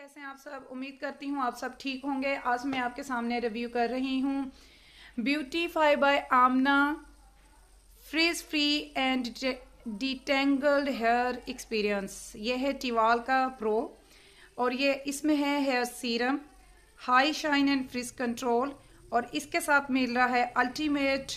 कैसे हैं आप सब उम्मीद करती हूँ आप सब ठीक होंगे आज मैं आपके सामने रिव्यू कर रही हूँ beautify by Amna frizz free and detangled hair experience ये है टिवाल का प्रो और ये इसमें है hair serum high shine and frizz control और इसके साथ मिल रहा है अल्टीमेट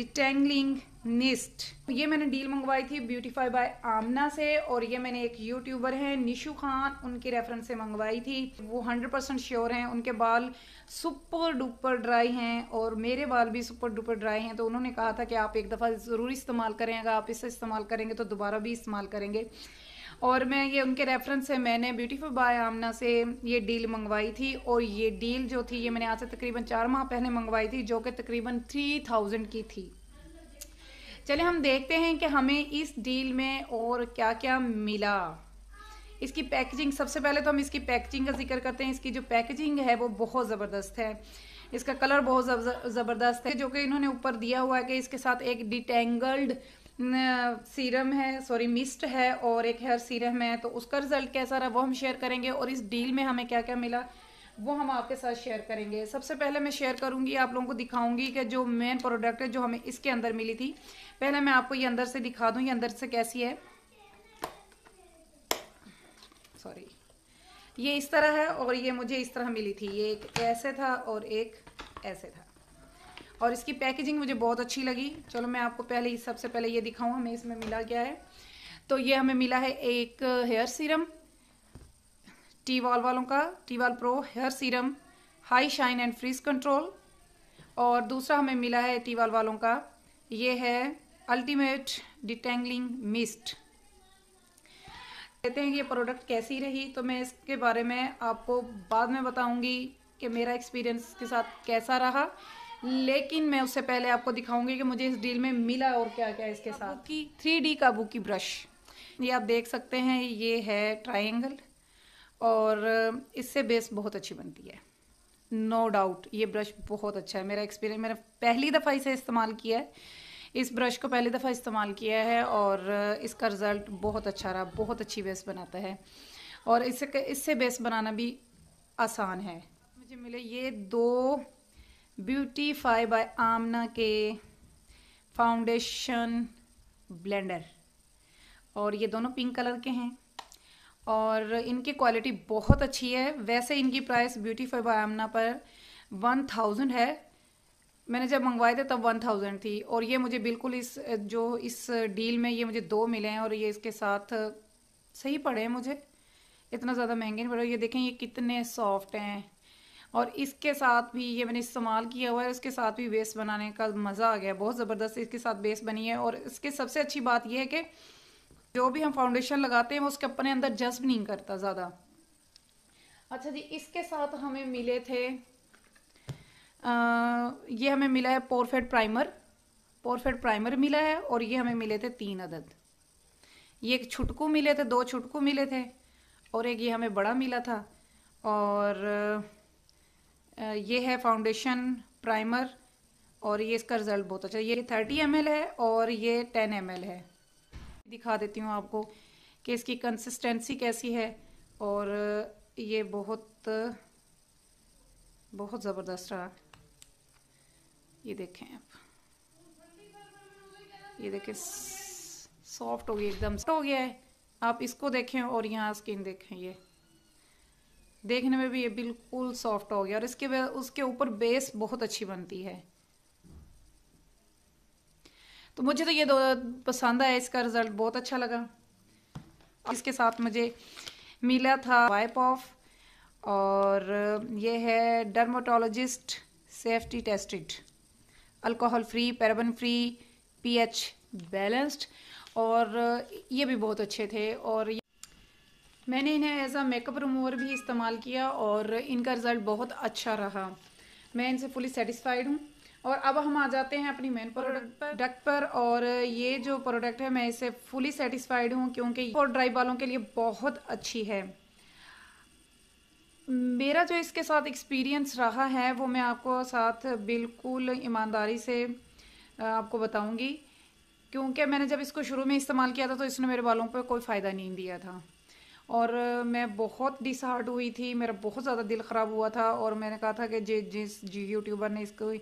डिटेंगलिंग निस्ट तो ये मैंने डील मंगवाई थी ब्यूटीफाई बाय आमना से और ये मैंने एक यूट्यूबर हैं निशु खान उनके रेफरेंस से मंगवाई थी वो 100% परसेंट श्योर हैं उनके बाल सुपर डुपर ड्राई हैं और मेरे बाल भी सुपर डुपर ड्राई हैं तो उन्होंने कहा था कि आप एक दफ़ा ज़रूर इस्तेमाल करें अगर आप इससे इस्तेमाल करेंगे तो दोबारा भी इस्तेमाल करेंगे और मैं ये उनके रेफरेंस से मैंने ब्यूटीफुल बाय आमना से ये डील मंगवाई थी और ये डील जो थी ये मैंने आज से तकरीबन चार माह पहले मंगवाई थी जो कि तकरीबन थ्री थाउजेंड की थी चले हम देखते हैं कि हमें इस डील में और क्या क्या मिला इसकी पैकेजिंग सबसे पहले तो हम इसकी पैकेजिंग का जिक्र करते हैं इसकी जो पैकेजिंग है वो बहुत ज़बरदस्त है इसका कलर बहुत ज़बरदस्त है जो कि इन्होंने ऊपर दिया हुआ है कि इसके साथ एक डिटेंगल्ड सीरम है सॉरी मिस्ट है और एक हेयर सीरम है तो उसका रिजल्ट कैसा रहा वो हम शेयर करेंगे और इस डील में हमें क्या क्या मिला वो हम आपके साथ शेयर करेंगे सबसे पहले मैं शेयर करूंगी आप लोगों को दिखाऊंगी कि जो मेन प्रोडक्ट है जो हमें इसके अंदर मिली थी पहले मैं आपको ये अंदर से दिखा दूँ ये अंदर से कैसी है सॉरी ये इस तरह है और ये मुझे इस तरह मिली थी ये एक ऐसे था और एक ऐसे था और इसकी पैकेजिंग मुझे बहुत अच्छी लगी चलो मैं आपको पहले सबसे पहले ये दिखाऊँ हमें इसमें मिला क्या है तो ये हमें मिला है एक हेयर सीरम टी वॉल वालों का T wall pro hair serum high shine and frizz control और दूसरा हमें मिला है टी वॉल वालों का ये है अल्टीमेट डिटेंगलिंग मिस्ट कहते हैं कि ये प्रोडक्ट कैसी रही तो मैं इसके बारे में आपको बाद में बताऊंगी कि मेरा एक्सपीरियंस के साथ कैसा रहा लेकिन मैं उससे पहले आपको दिखाऊंगी कि मुझे इस डील में मिला और क्या क्या इसके साथ की थ्री डी काबू की ब्रश ये आप देख सकते हैं ये है ट्राइंगल और इससे बेस बहुत अच्छी बनती है नो no डाउट ये ब्रश बहुत अच्छा है मेरा एक्सपीरियंस मैंने पहली दफ़ा इसे इस्तेमाल किया है इस ब्रश को पहली दफ़ा इस्तेमाल किया है और इसका रिज़ल्ट बहुत अच्छा रहा बहुत अच्छी बेस बनाता है और इससे इससे बेस बनाना भी आसान है मुझे मिले ये दो ब्यूटीफाई बाय आमना के फाउंडेशन ब्लेंडर और ये दोनों पिंक कलर के हैं और इनकी क्वालिटी बहुत अच्छी है वैसे इनकी प्राइस ब्यूटी फॉर पर वन थाउजेंड है मैंने जब मंगवाए थे तब वन थाउजेंड थी और ये मुझे बिल्कुल इस जो इस डील में ये मुझे दो मिले हैं और ये इसके साथ सही पड़े हैं मुझे इतना ज़्यादा महंगे नहीं पड़े ये देखें ये कितने सॉफ्ट हैं और इसके साथ भी ये मैंने इस्तेमाल किया हुआ है इसके साथ भी बेस बनाने का मज़ा आ गया बहुत ज़बरदस्त इसके साथ बेस बनी है और इसके सबसे अच्छी बात यह है कि जो भी हम फाउंडेशन लगाते हैं वो उसके अपने अंदर जज्ब नहीं करता ज़्यादा अच्छा जी इसके साथ हमें मिले थे आ, ये हमें मिला है पोरफेड प्राइमर पोरफेड प्राइमर मिला है और ये हमें मिले थे तीन अदद ये एक छुटकू मिले थे दो छुटकू मिले थे और एक ये हमें बड़ा मिला था और ये है फाउंडेशन प्राइमर और ये इसका रिज़ल्ट बहुत अच्छा ये थर्टी एम है और ये टेन एम है दिखा देती हूँ आपको कि इसकी कंसिस्टेंसी कैसी है और ये बहुत बहुत ज़बरदस्त रहा ये देखें आप ये देखें सॉफ्ट हो गई एकदम हो गया है आप इसको देखें और यहाँ स्किन देखें ये देखने में भी ये बिल्कुल सॉफ्ट हो गया और इसके उसके ऊपर बेस बहुत अच्छी बनती है तो मुझे तो ये दो पसंद आया इसका रिज़ल्ट बहुत अच्छा लगा इसके साथ मुझे मिला था वाइप ऑफ और ये है dermatologist safety tested alcohol free paraben free pH balanced और ये भी बहुत अच्छे थे और मैंने इन्हें एज आ मेकअप रिमूवर भी इस्तेमाल किया और इनका रिज़ल्ट बहुत अच्छा रहा मैं इनसे फुली सेटिस्फाइड हूँ और अब हम आ जाते हैं अपनी मेन प्रोडक्ट पर और ये जो प्रोडक्ट है मैं इसे फुली सेटिस्फाइड हूँ क्योंकि और ड्राई बालों के लिए बहुत अच्छी है मेरा जो इसके साथ एक्सपीरियंस रहा है वो मैं आपको साथ बिल्कुल ईमानदारी से आपको बताऊंगी क्योंकि मैंने जब इसको शुरू में इस्तेमाल किया था तो इसने मेरे बालों पर कोई फ़ायदा नहीं दिया था और मैं बहुत डिसहार्ट हुई थी मेरा बहुत ज़्यादा दिल ख़राब हुआ था और मैंने कहा था कि जिस जी यूट्यूबर ने इसको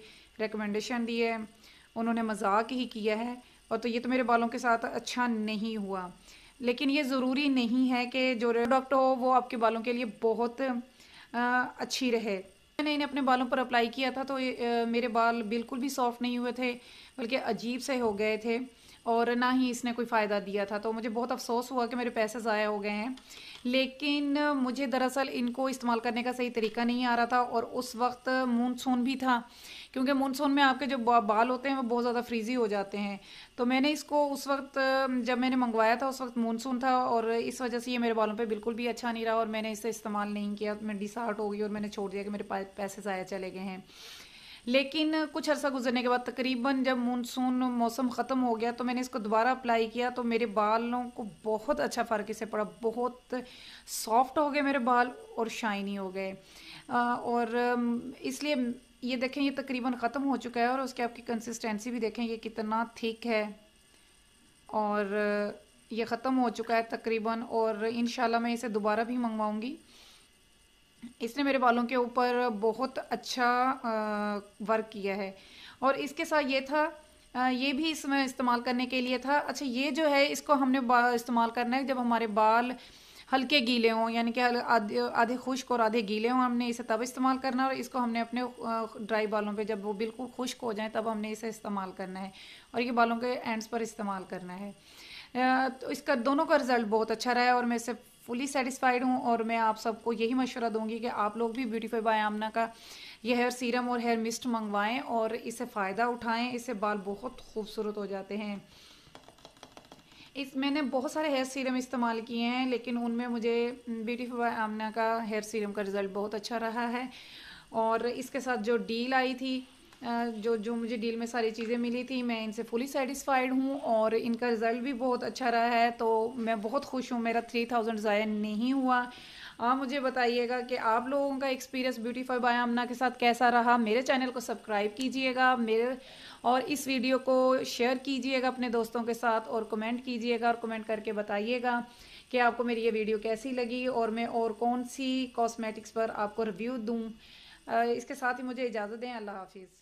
रिकमेंडेशन दी है उन्होंने मजाक ही किया है और तो ये तो मेरे बालों के साथ अच्छा नहीं हुआ लेकिन ये ज़रूरी नहीं है कि जो प्रोडक्ट हो वो आपके बालों के लिए बहुत आ, अच्छी रहे मैंने इन्हें अपने बालों पर अप्लाई किया था तो ए, मेरे बाल बिल्कुल भी सॉफ्ट नहीं हुए थे बल्कि अजीब से हो गए थे और ना ही इसने कोई फ़ायदा दिया था तो मुझे बहुत अफसोस हुआ कि मेरे पैसे ज़ाया हो गए हैं लेकिन मुझे दरअसल इनको इस्तेमाल करने का सही तरीका नहीं आ रहा था और उस वक्त मूनसून भी था क्योंकि मूनसून में आपके जो बाल होते हैं वो बहुत ज़्यादा फ्रीजी हो जाते हैं तो मैंने इसको उस वक्त जब मैंने मंगवाया था उस वक्त मानसून था और इस वजह से ये मेरे बालों पर बिल्कुल भी अच्छा नहीं रहा और मैंने इसे इस्तेमाल नहीं किया मैं डिसार्ट हो गई और मैंने छोड़ दिया कि मेरे पैसे ज़ाया चले गए हैं लेकिन कुछ अरसा गुजरने के बाद तकरीबन जब मानसून मौसम ख़त्म हो गया तो मैंने इसको दोबारा अप्लाई किया तो मेरे बालों को बहुत अच्छा फ़र्क इसे पड़ा बहुत सॉफ्ट हो गए मेरे बाल और शाइनी हो गए और इसलिए ये देखें ये तकरीबन ख़त्म हो चुका है और उसके आपकी कंसिस्टेंसी भी देखें ये कितना थिक है और ये ख़त्म हो चुका है तकरीबन और इन मैं इसे दोबारा भी मंगवाऊँगी इसने मेरे बालों के ऊपर बहुत अच्छा वर्क किया है और इसके साथ ये था ये भी इसमें इस्तेमाल करने के लिए था अच्छा ये जो है इसको हमने इस्तेमाल करना है जब हमारे बाल हल्के गीले हों यानी कि आधे आधे खुश्क और आधे गीले हों हमने इसे तब इस्तेमाल करना और इसको हमने अपने ड्राई बालों पे जब वो बिल्कुल खुश्क हो जाए तब हमने इसे इस्तेमाल करना है और ये बालों के एंड्स पर इस्तेमाल करना है तो इसका दोनों का रिज़ल्ट बहुत अच्छा रहा है और मैं इसे फुली सेटिस्फाइड हूँ और मैं आप सबको यही मशवरा दूंगी कि आप लोग भी ब्यूटीफाई बाय आमना का ये हेयर सीरम और हेयर मिस्ट मंगवाएं और इसे फ़ायदा उठाएं इससे बाल बहुत खूबसूरत हो जाते हैं इस मैंने बहुत सारे हेयर सीरम इस्तेमाल किए हैं लेकिन उनमें मुझे ब्यूटीफाई बाय आमना का हेयर सीरम का रिज़ल्ट बहुत अच्छा रहा है और इसके साथ जो डील आई थी जो जो मुझे डील में सारी चीज़ें मिली थी मैं इनसे फुली सेटिस्फाइड हूँ और इनका रिज़ल्ट भी बहुत अच्छा रहा है तो मैं बहुत खुश हूँ मेरा थ्री थाउजेंड ज़ाया नहीं हुआ आप मुझे बताइएगा कि आप लोगों का एक्सपीरियंस ब्यूटीफाई बाय आमना के साथ कैसा रहा मेरे चैनल को सब्सक्राइब कीजिएगा मेरे और इस वीडियो को शेयर कीजिएगा अपने दोस्तों के साथ और कमेंट कीजिएगा और कमेंट करके बताइएगा कि आपको मेरी ये वीडियो कैसी लगी और मैं और कौन सी कॉस्मेटिक्स पर आपको रिव्यू दूँ इसके साथ ही मुझे इजाज़त दें अल्लाह हाफिज़